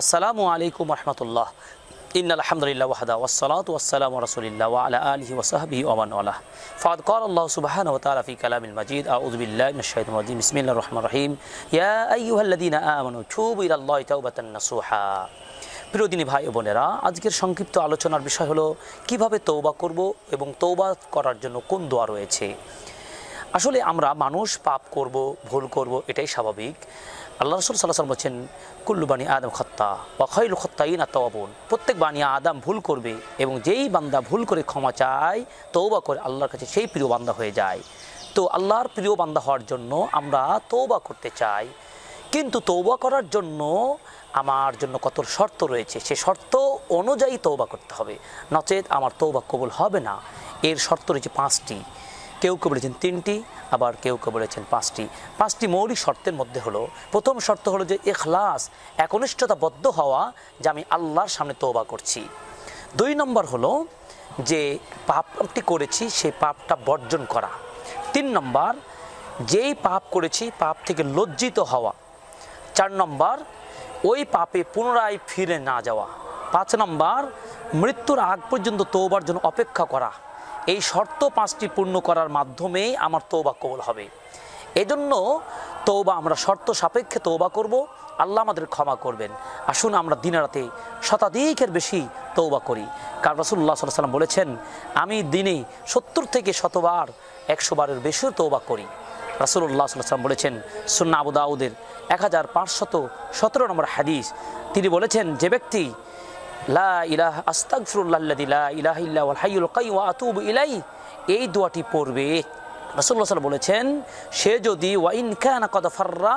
আসসালামু আলাইকুম রহমতুল্লাহ ইন আলহামদুলিল্লাহ ওয়াহদা ওয়াসসালাত ওয়াসসালাম রাসূলিল্লাহ ওয়া আলা আলিহি ওয়া সাহবিহি ওয়া মান ওয়ালা ফাদ ক্বাল আল্লাহ সুবহানাহু ওয়া তাআলা ফি কালামিল মাজিদ আউযু বিল্লাহি মিনাশ শাইতানির রাজীম বিসমিল্লাহির রাহমানির রাহিম ইয়া আইয়ুহাল্লাযীনা আমানু তুবু ইলাল্লাহি প্রিয় বোনেরা আজকের সংক্ষিপ্ত আলোচনার বিষয় হলো কিভাবে তৌবা করব এবং তৌবা করার জন্য কোন দোয়া রয়েছে আসলে আমরা মানুষ পাপ করব ভুল করব এটাই স্বাভাবিক আল্লাহ রসুল সাল্লাহ বলছেন কুল্লু বাণী আদম খত্তা অখয়ল খত্তাইন আত্মাবন প্রত্যেক বাণী আদম ভুল করবে এবং যেই বান্দা ভুল করে ক্ষমা চায় তৌবা করে আল্লাহর কাছে সেই প্রিয় বান্দা হয়ে যায় তো আল্লাহর প্রিয় বান্দা হওয়ার জন্য আমরা তৌবা করতে চাই কিন্তু তৌবা করার জন্য আমার জন্য কত শর্ত রয়েছে সে শর্ত অনুযায়ী তৌবা করতে হবে নচেত আমার তৌবা কবুল হবে না এর শর্ত রয়েছে পাঁচটি কেউ কেউ বলেছেন তিনটি আবার কেউ কেউ বলেছেন পাঁচটি পাঁচটি মৌলিক শর্তের মধ্যে হলো প্রথম শর্ত হলো যে এখলাস একনিষ্ঠতাবদ্ধ হওয়া যে আমি আল্লাহর সামনে তোবা করছি দুই নম্বর হলো যে পাপটি করেছি সেই পাপটা বর্জন করা তিন নম্বর যেই পাপ করেছি পাপ থেকে লজ্জিত হওয়া চার নম্বর ওই পাপে পুনরায় ফিরে না যাওয়া পাঁচ নম্বর মৃত্যুর আগ পর্যন্ত তোবার জন্য অপেক্ষা করা এই শর্ত পাঁচটি পূর্ণ করার মাধ্যমেই আমার তৌবা কবল হবে এজন্য তৌবা আমরা শর্ত সাপেক্ষে তৌবা করব আল্লাহ আমাদের ক্ষমা করবেন আসুন আমরা দিনারাতে শতাধিকের বেশি তৌবা করি কারণ রসুল্লাহ সাল্লাম বলেছেন আমি দিনে সত্তর থেকে শতবার একশো বারের বেশিও তৌবা করি রাসুল্লাহ সাল্লাম বলেছেন সুন্না আবু দাউদের এক হাজার পাঁচশত সতেরো নম্বর হাদিস তিনি বলেছেন যে ব্যক্তি لا إله أستغفر الله الذي لا إله إلا هو الحي القيوم وأتوب إليه এই দোয়াটি পড়বে রাসুল্লাহ বলেছেন সে যদি ওয়াইন খান কদফাররা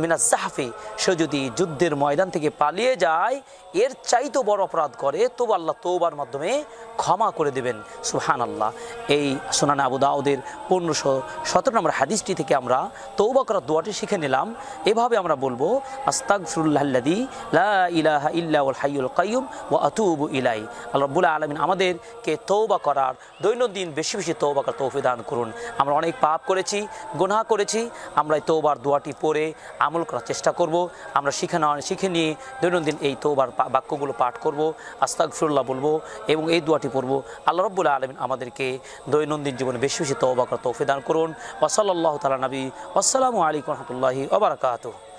মিনা জাহাফি সে যদি যুদ্ধের ময়দান থেকে পালিয়ে যায় এর চাইতো বড় অপরাধ করে তবু আল্লাহ তোবার মাধ্যমে ক্ষমা করে দেবেন সুহান আল্লাহ এই সুনান আবু দাউদের পনেরোশো সতেরো নম্বর হাদিসটি থেকে আমরা তৌবা করার দোয়াটি শিখে নিলাম এভাবে আমরা বলবো আস্তাকফিরুল্লাহদি ইলাহা কাইম ও আতুব ইলাই আল্লাহ আলমিন আমাদেরকে তৌবা করার দৈনন্দিন বেশি বেশি তৌবা করার তৌফি দান করুন আমরা অনেক পাপ করেছি গোনা করেছি আমরা এই তোবার দোয়াটি পড়ে আমল করার চেষ্টা করব আমরা শিখে না শিখে নিয়ে দৈনন্দিন এই তোবার বাক্যগুলো পাঠ করব আস্তাকফিরুল্লাহ বলবো এবং এই দোয়াটি পড়ব আল্লাহ রব্বুল্লাহ আলমিন আমাদেরকে দৈনন্দিন জীবনে বেশি বেশি তৌবা তৌফিদান করুন ওসলাল্লাহ তালা নবী আসসালামু আলাইকুম রহমতুল্লাহি ওবরাকাতু